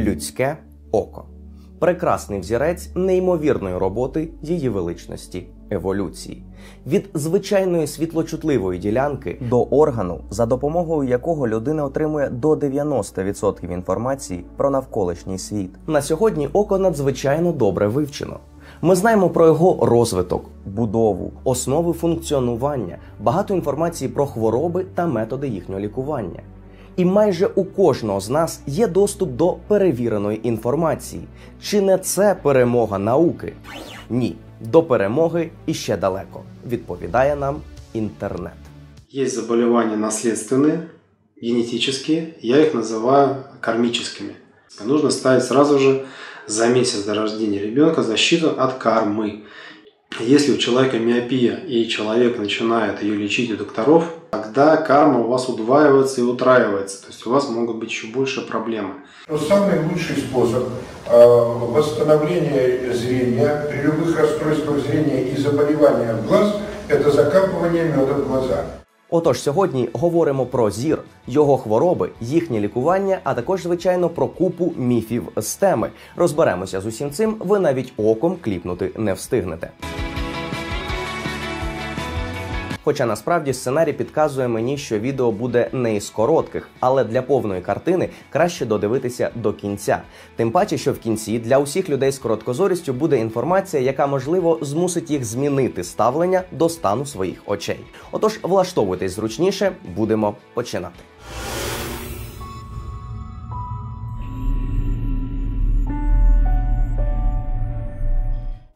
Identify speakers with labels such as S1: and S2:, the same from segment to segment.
S1: людське око. Прекрасний взірець неймовірної роботи її величності еволюції від звичайної світлочутливої ділянки до органу, за допомогою якого людина отримує до 90% інформації про навколишній світ. На сьогодні око надзвичайно добре вивчено. Ми знаємо про його розвиток, будову, основи функціонування, багато інформації про хвороби та методи їхнього лікування і майже у кожного з нас є доступ до перевіреної інформації. Чи не це перемога науки? Ні, до перемоги іще далеко. Відповідає нам інтернет. Є заболівання наслідственні, генетичні, я їх називаю кармічними. Нужно ставить сразу же за месяц до рождения ребенка защиту от кармы. Если у человека миопия и человек начинает ее лечить у докторов, Тогда карма у вас удваивается и утраивается, то есть у вас могут быть еще больше проблемы. Но самый лучший способ э, восстановления зрения при любых расстройствах зрения и заболеваниях глаз – это закапывание меда в глаза. Отож, сьогодні говоримо про зір, його хвороби, їхнє лікування, а також, звичайно, про купу міфів з теми. Розберемося з усім цим. Ви навіть оком кліпнути не встигнете. Хоча насправді сценарій підказує мені, що відео буде не із коротких, але для повної картини краще додивитися до кінця. Тим паче, що в кінці для усіх людей з короткозорістю буде інформація, яка можливо змусить їх змінити ставлення до стану своїх очей. Отож, влаштовуйтесь зручніше, будемо починати.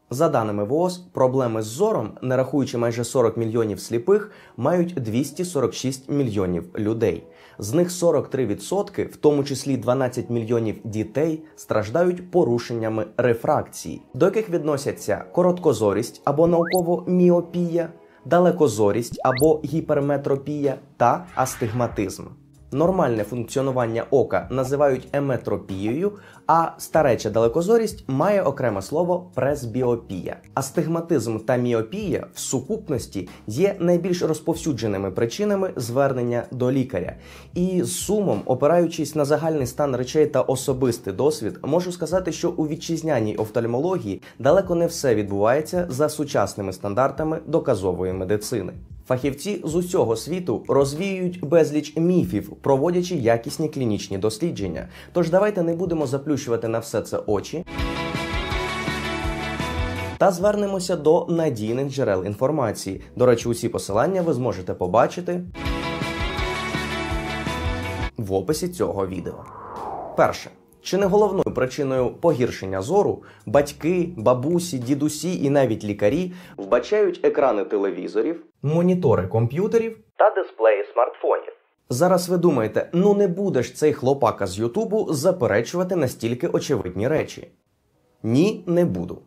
S1: За даними ВОЗ, проблеми з зором, не рахуючи майже 40 мільйонів сліпих, мають 246 мільйонів людей. З них 43%, в тому числі 12 мільйонів дітей, страждають порушеннями рефракції, до яких відносяться короткозорість або науково міопія, далекозорість або гіперметропія та астигматизм. Нормальне функціонування ока називають еметропією, а стареча далекозорість має окреме слово пресбіопія. Астигматизм та міопія в сукупності є найбільш розповсюдженими причинами звернення до лікаря. І з сумом, опираючись на загальний стан речей та особистий досвід, можу сказати, що у вітчизняній офтальмології далеко не все відбувається за сучасними стандартами доказової медицини. Фахівці з усього світу розвіюють безліч міфів, проводячи якісні клінічні дослідження. Тож давайте не будемо заплющувати на все це очі. Та звернемося до надійних джерел інформації. До речі, усі посилання ви зможете побачити в описі цього відео. Перше чи не головною причиною погіршення зору батьки, бабусі, дідусі і навіть лікарі вбачають екрани телевізорів, монітори комп'ютерів та дисплеї смартфонів? Зараз ви думаєте, ну не будеш цей хлопака з Ютубу заперечувати настільки очевидні речі? Ні, не буду.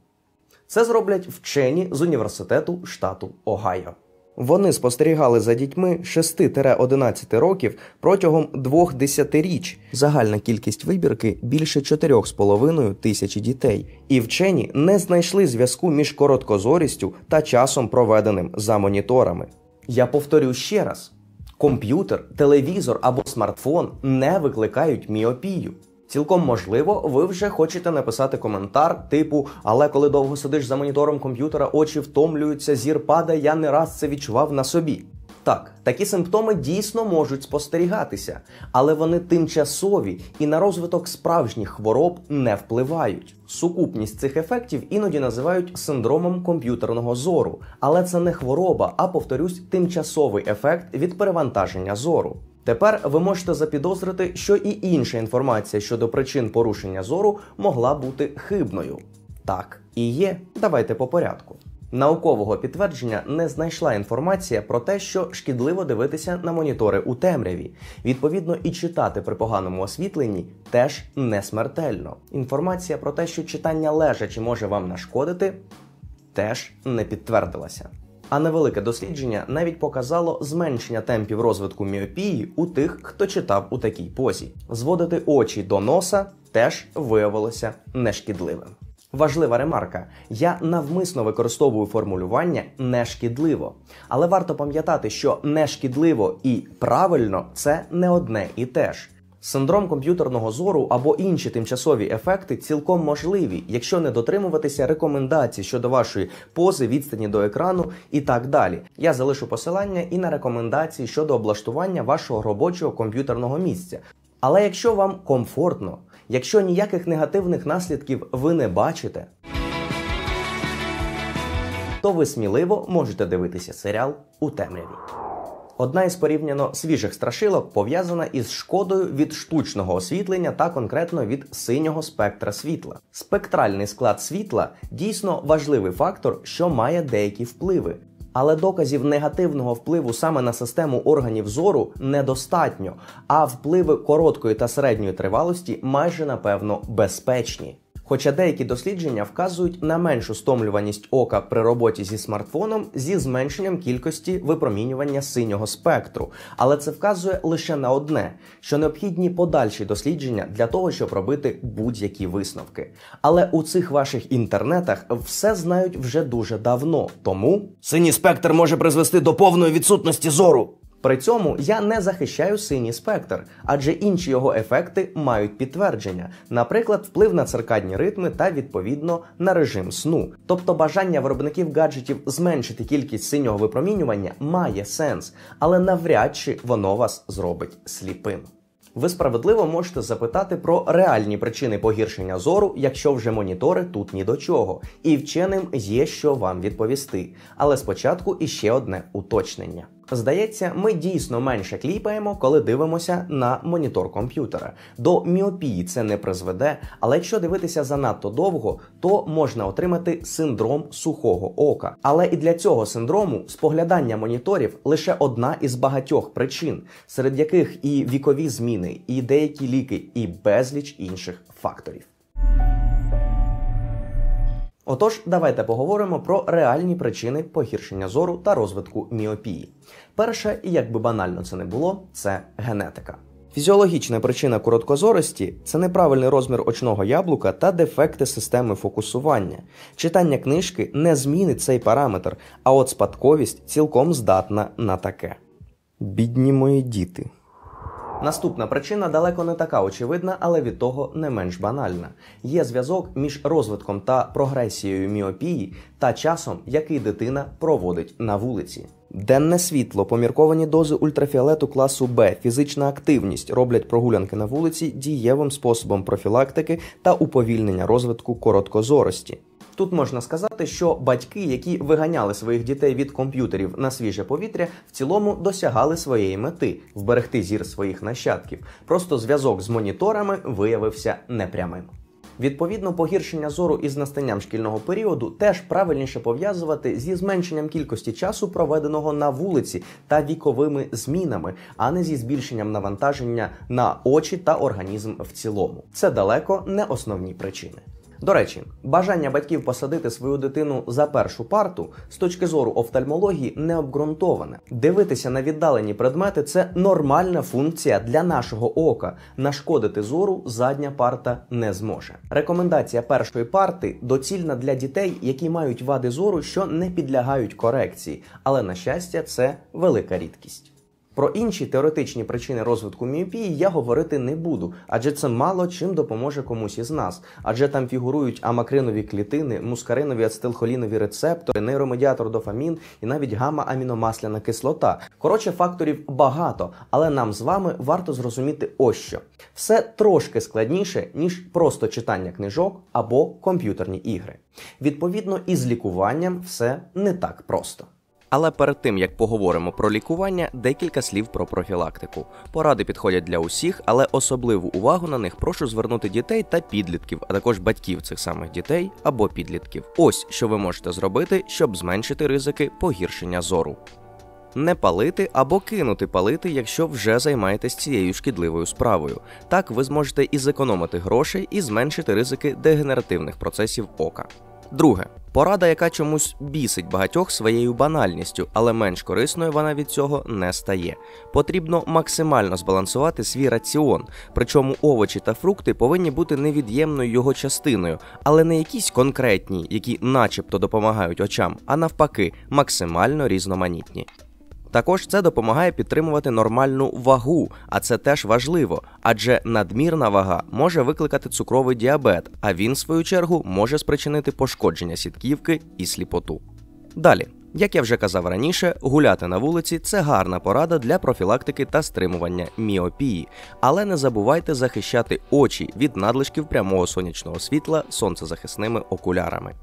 S1: Це зроблять вчені з університету штату Огайо. Вони спостерігали за дітьми 6-11 років протягом двох десятиріч. Загальна кількість вибірки більше 4,5 тисячі дітей, і вчені не знайшли зв'язку між короткозорістю та часом проведеним за моніторами. Я повторю ще раз: комп'ютер, телевізор або смартфон не викликають міопію. Цілком можливо, ви вже хочете написати коментар, типу, але коли довго сидиш за монітором комп'ютера, очі втомлюються, зір падає, я не раз це відчував на собі. Так, такі симптоми дійсно можуть спостерігатися, але вони тимчасові і на розвиток справжніх хвороб не впливають. Сукупність цих ефектів іноді називають синдромом комп'ютерного зору, але це не хвороба, а повторюсь, тимчасовий ефект від перевантаження зору. Тепер ви можете запідозрити, що і інша інформація щодо причин порушення зору могла бути хибною. Так і є. Давайте по порядку. Наукового підтвердження не знайшла інформація про те, що шкідливо дивитися на монітори у темряві. Відповідно, і читати при поганому освітленні теж не смертельно. Інформація про те, що читання лежачі може вам нашкодити, теж не підтвердилася. А невелике дослідження навіть показало зменшення темпів розвитку міопії у тих, хто читав у такій позі. Зводити очі до носа теж виявилося нешкідливим. Важлива ремарка. Я навмисно використовую формулювання нешкідливо, але варто пам'ятати, що нешкідливо і правильно це не одне і те ж. Синдром комп'ютерного зору або інші тимчасові ефекти цілком можливі, якщо не дотримуватися рекомендацій щодо вашої пози, відстані до екрану і так далі. Я залишу посилання і на рекомендації щодо облаштування вашого робочого комп'ютерного місця. Але якщо вам комфортно, якщо ніяких негативних наслідків ви не бачите, то ви сміливо можете дивитися серіал у темряві. Одна із порівняно свіжих страшилок пов'язана із шкодою від штучного освітлення та конкретно від синього спектра світла. Спектральний склад світла дійсно важливий фактор, що має деякі впливи, але доказів негативного впливу саме на систему органів зору недостатньо, а впливи короткої та середньої тривалості майже напевно безпечні. Хоча деякі дослідження вказують на меншу стомлюваність ока при роботі зі смартфоном зі зменшенням кількості випромінювання синього спектру, але це вказує лише на одне, що необхідні подальші дослідження для того, щоб робити будь-які висновки. Але у цих ваших інтернетах все знають вже дуже давно, тому синій спектр може призвести до повної відсутності зору. При цьому я не захищаю синій спектр, адже інші його ефекти мають підтвердження, наприклад, вплив на циркадні ритми та відповідно на режим сну. Тобто бажання виробників гаджетів зменшити кількість синього випромінювання має сенс, але навряд чи воно вас зробить сліпим. Ви справедливо можете запитати про реальні причини погіршення зору, якщо вже монітори тут ні до чого, і вченим є що вам відповісти. Але спочатку іще одне уточнення. Здається, ми дійсно менше кліпаємо, коли дивимося на монітор комп'ютера. До міопії це не призведе, але якщо дивитися занадто довго, то можна отримати синдром сухого ока. Але і для цього синдрому споглядання моніторів лише одна із багатьох причин, серед яких і вікові зміни, і деякі ліки, і безліч інших факторів. Отож, давайте поговоримо про реальні причини погіршення зору та розвитку міопії. Перше, і як би банально це не було, це генетика. Фізіологічна причина короткозорості це неправильний розмір очного яблука та дефекти системи фокусування. Читання книжки не змінить цей параметр, а от спадковість цілком здатна на таке. Бідні мої діти. Наступна причина далеко не така очевидна, але від того не менш банальна. Є зв'язок між розвитком та прогресією міопії та часом, який дитина проводить на вулиці. Денне світло, помірковані дози ультрафіолету класу Б, фізична активність роблять прогулянки на вулиці дієвим способом профілактики та уповільнення розвитку короткозорості. Тут можна сказати, що батьки, які виганяли своїх дітей від комп'ютерів на свіже повітря, в цілому досягали своєї мети вберегти зір своїх нащадків. Просто зв'язок з моніторами виявився непрямим. Відповідно, погіршення зору із настанням шкільного періоду теж правильніше пов'язувати зі зменшенням кількості часу, проведеного на вулиці та віковими змінами, а не зі збільшенням навантаження на очі та організм в цілому. Це далеко не основні причини. До речі, бажання батьків посадити свою дитину за першу парту з точки зору офтальмології не обґрунтоване. Дивитися на віддалені предмети це нормальна функція для нашого ока. Нашкодити зору задня парта не зможе. Рекомендація першої парти доцільна для дітей, які мають вади зору, що не підлягають корекції, але на щастя, це велика рідкість. Про інші теоретичні причини розвитку міопії я говорити не буду, адже це мало чим допоможе комусь із нас, адже там фігурують амакринові клітини, мускаринові ацетилхолінові рецептори, нейромедіатор дофамін і навіть гамма-аміномасляна кислота. Коротше, факторів багато, але нам з вами варто зрозуміти ось що. Все трошки складніше, ніж просто читання книжок або комп'ютерні ігри. Відповідно, із лікуванням все не так просто. Але перед тим як поговоримо про лікування, декілька слів про профілактику. Поради підходять для усіх, але особливу увагу на них прошу звернути дітей та підлітків, а також батьків цих самих дітей або підлітків. Ось що ви можете зробити, щоб зменшити ризики погіршення зору. Не палити або кинути палити, якщо вже займаєтесь цією шкідливою справою. Так ви зможете і зекономити гроші, і зменшити ризики дегенеративних процесів ока. Друге, порада, яка чомусь бісить багатьох своєю банальністю, але менш корисною вона від цього не стає. Потрібно максимально збалансувати свій раціон, причому овочі та фрукти повинні бути невід'ємною його частиною, але не якісь конкретні, які начебто допомагають очам, а навпаки, максимально різноманітні. Також це допомагає підтримувати нормальну вагу, а це теж важливо, адже надмірна вага може викликати цукровий діабет, а він, в свою чергу, може спричинити пошкодження сітківки і сліпоту. Далі. Як я вже казав раніше, гуляти на вулиці це гарна порада для профілактики та стримування міопії, але не забувайте захищати очі від надлишків прямого сонячного світла сонцезахисними окулярами.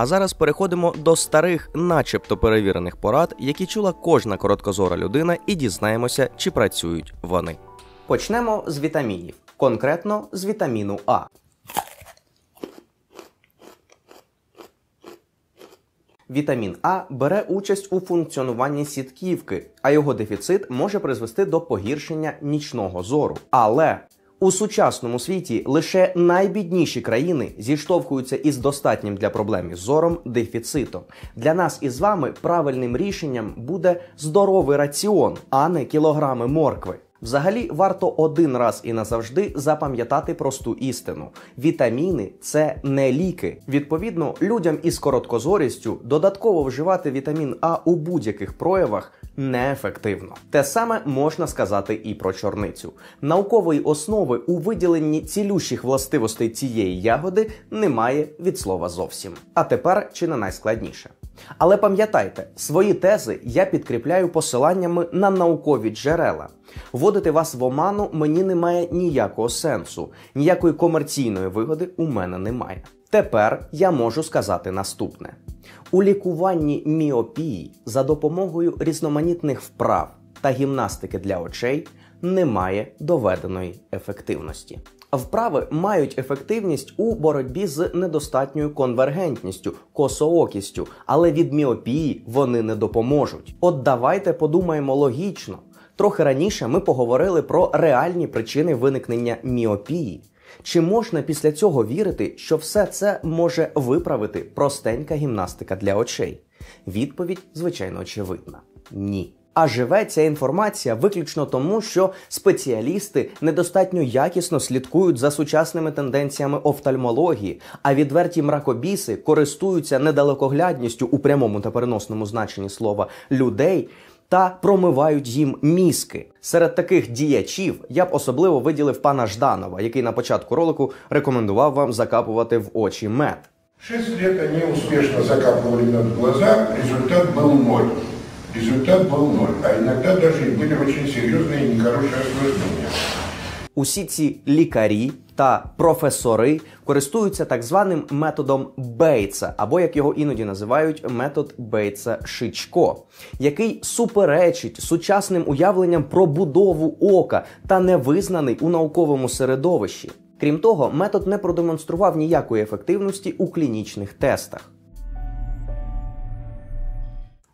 S1: А зараз переходимо до старих, начебто перевірених порад, які чула кожна короткозора людина, і дізнаємося, чи працюють вони. Почнемо з вітамінів, конкретно з вітаміну А. Вітамін А бере участь у функціонуванні сітківки, а його дефіцит може призвести до погіршення нічного зору. Але у сучасному світі лише найбідніші країни зіштовхуються із достатнім для проблем зором дефіцитом. Для нас із вами правильним рішенням буде здоровий раціон, а не кілограми моркви. Взагалі варто один раз і назавжди запам'ятати просту істину: вітаміни це не ліки. Відповідно, людям із короткозорістю додатково вживати вітамін А у будь-яких проявах неефективно. Те саме можна сказати і про чорницю. Наукової основи у виділенні цілющих властивостей цієї ягоди немає від слова зовсім. А тепер чи не найскладніше. Але пам'ятайте, свої тези я підкріпляю посиланнями на наукові джерела. Вводити вас в оману мені немає ніякого сенсу, ніякої комерційної вигоди у мене немає. Тепер я можу сказати наступне: у лікуванні міопії за допомогою різноманітних вправ та гімнастики для очей немає доведеної ефективності. Вправи мають ефективність у боротьбі з недостатньою конвергентністю, косоокістю, але від міопії вони не допоможуть. От давайте подумаємо логічно. Трохи раніше ми поговорили про реальні причини виникнення міопії. Чи можна після цього вірити, що все це може виправити простенька гімнастика для очей? Відповідь, звичайно, очевидна ні. А живе ця інформація виключно тому, що спеціалісти недостатньо якісно слідкують за сучасними тенденціями офтальмології, а відверті мракобіси користуються недалекоглядністю у прямому та переносному значенні слова людей, та промивають їм мізки. Серед таких діячів я б особливо виділив пана Жданова, який на початку ролику рекомендував вам закапувати в очі мед. Шесть лет они успешно закапывали мед в глаза, результат был ноль. Результат был ноль, а иногда даже и были очень серьезные и нехорошие Усі ці лікарі та професори користуються так званим методом Бейтса, або як його іноді називають, метод бейтса шичко, який суперечить сучасним уявленням про будову ока та не визнаний у науковому середовищі. Крім того, метод не продемонстрував ніякої ефективності у клінічних тестах.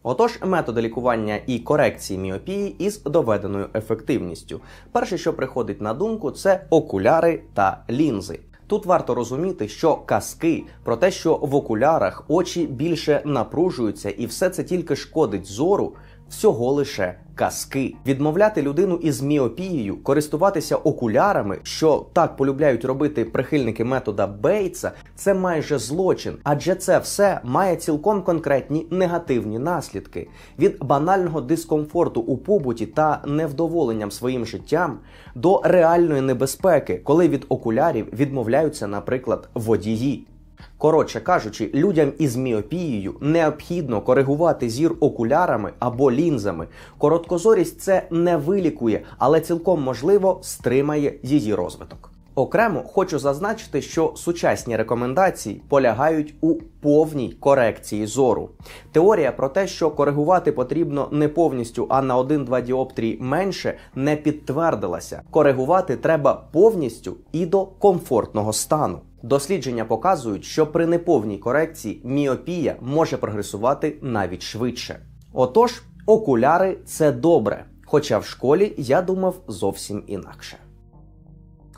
S1: Отож, методи лікування і корекції міопії із доведеною ефективністю. Перше, що приходить на думку, це окуляри та лінзи. Тут варто розуміти, що казки про те, що в окулярах очі більше напружуються, і все це тільки шкодить зору, всього лише казки. Відмовляти людину із міопією, користуватися окулярами, що так полюбляють робити прихильники метода Бейтса, це майже злочин, адже це все має цілком конкретні негативні наслідки від банального дискомфорту у побуті та невдоволенням своїм життям до реальної небезпеки, коли від окулярів відмовляються, наприклад, водії. Коротше кажучи, людям із міопією необхідно коригувати зір окулярами або лінзами. Короткозорість це не вилікує, але цілком можливо стримає її розвиток. Окремо хочу зазначити, що сучасні рекомендації полягають у повній корекції зору. Теорія про те, що коригувати потрібно не повністю, а на 1-2 діоптрії менше, не підтвердилася. Коригувати треба повністю і до комфортного стану. Дослідження показують, що при неповній корекції міопія може прогресувати навіть швидше. Отож, окуляри це добре. Хоча в школі я думав зовсім інакше.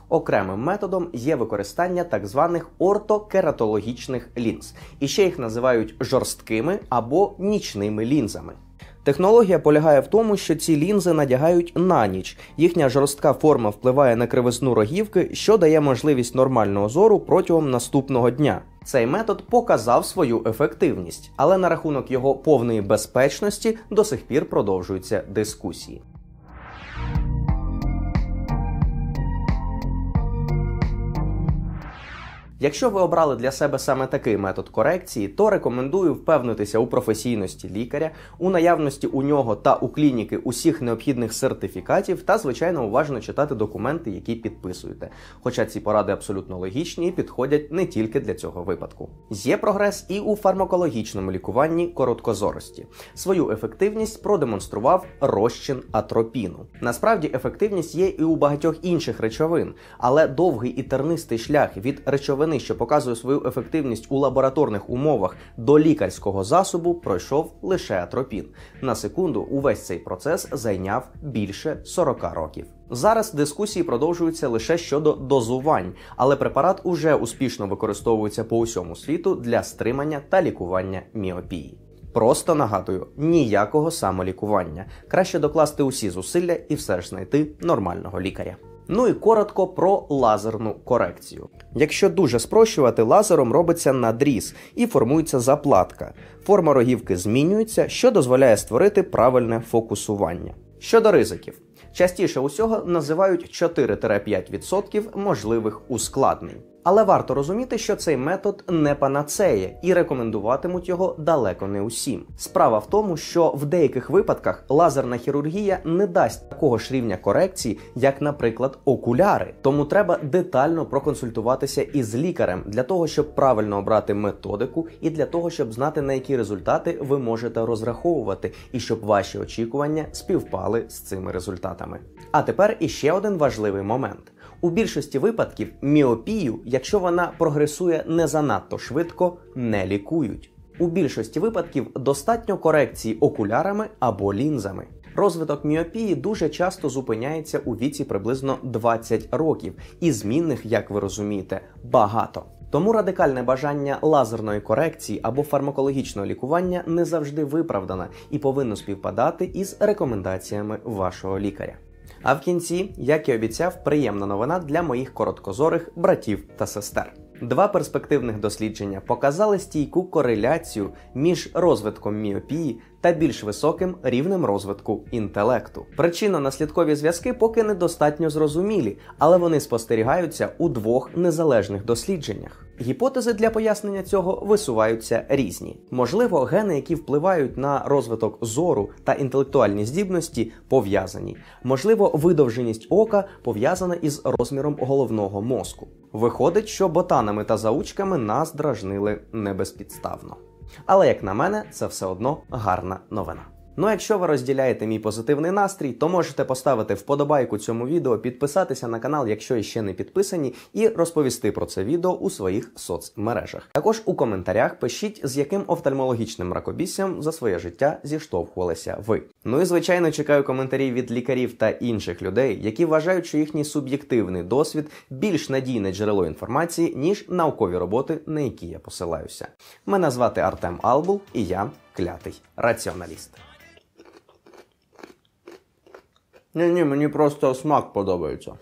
S1: Окремим методом є використання так званих ортокератологічних лінз, і ще їх називають жорсткими або нічними лінзами. Технологія полягає в тому, що ці лінзи надягають на ніч. Їхня жорстка форма впливає на кривизну рогівки, що дає можливість нормального зору протягом наступного дня. Цей метод показав свою ефективність, але на рахунок його повної безпечності до сих пір продовжуються дискусії. Якщо ви обрали для себе саме такий метод корекції, то рекомендую впевнитися у професійності лікаря, у наявності у нього та у клініки усіх необхідних сертифікатів та, звичайно, уважно читати документи, які підписуєте. Хоча ці поради абсолютно логічні і підходять не тільки для цього випадку. Є прогрес і у фармакологічному лікуванні короткозорості. Свою ефективність продемонстрував розчин атропіну. Насправді ефективність є і у багатьох інших речовин, але довгий і тернистий шлях від речовин речовини, що показує свою ефективність у лабораторних умовах до лікарського засобу, пройшов лише атропін. На секунду увесь цей процес зайняв більше 40 років. Зараз дискусії продовжуються лише щодо дозувань, але препарат уже успішно використовується по усьому світу для стримання та лікування міопії. Просто нагадую, ніякого самолікування. Краще докласти усі зусилля і все ж знайти нормального лікаря. Ну і коротко про лазерну корекцію. Якщо дуже спрощувати, лазером робиться надріз і формується заплатка. Форма рогівки змінюється, що дозволяє створити правильне фокусування. Щодо ризиків, частіше усього називають 4-5% можливих ускладнень. Але варто розуміти, що цей метод не панацея і рекомендуватимуть його далеко не усім. Справа в тому, що в деяких випадках лазерна хірургія не дасть такого ж рівня корекції, як, наприклад, окуляри. Тому треба детально проконсультуватися із лікарем для того, щоб правильно обрати методику і для того, щоб знати на які результати ви можете розраховувати, і щоб ваші очікування співпали з цими результатами. А тепер іще один важливий момент. У більшості випадків міопію, якщо вона прогресує не занадто швидко, не лікують. У більшості випадків достатньо корекції окулярами або лінзами. Розвиток міопії дуже часто зупиняється у віці приблизно 20 років, і змінних, як ви розумієте, багато. Тому радикальне бажання лазерної корекції або фармакологічного лікування не завжди виправдане і повинно співпадати із рекомендаціями вашого лікаря. А в кінці, як і обіцяв, приємна новина для моїх короткозорих братів та сестер. Два перспективних дослідження показали стійку кореляцію між розвитком міопії та більш високим рівнем розвитку інтелекту. Причинно-наслідкові зв'язки поки недостатньо зрозумілі, але вони спостерігаються у двох незалежних дослідженнях. Гіпотези для пояснення цього висуваються різні. Можливо, гени, які впливають на розвиток зору та інтелектуальні здібності, пов'язані. Можливо, видовженість ока пов'язана із розміром головного мозку. Виходить, що ботанами та заучками нас дражнили небезпідставно. Але як на мене, це все одно гарна новина. Ну а якщо ви розділяєте мій позитивний настрій, то можете поставити вподобайку цьому відео, підписатися на канал, якщо ще не підписані, і розповісти про це відео у своїх соцмережах. Також у коментарях пишіть, з яким офтальмологічним ракобіссям за своє життя зіштовхувалися ви. Ну і звичайно чекаю коментарів від лікарів та інших людей, які вважають, що їхній суб'єктивний досвід більш надійне джерело інформації, ніж наукові роботи, на які я посилаюся. Мене звати Артем Албул, і я клятий раціоналіст. Ні, ні, мені просто смак подобається.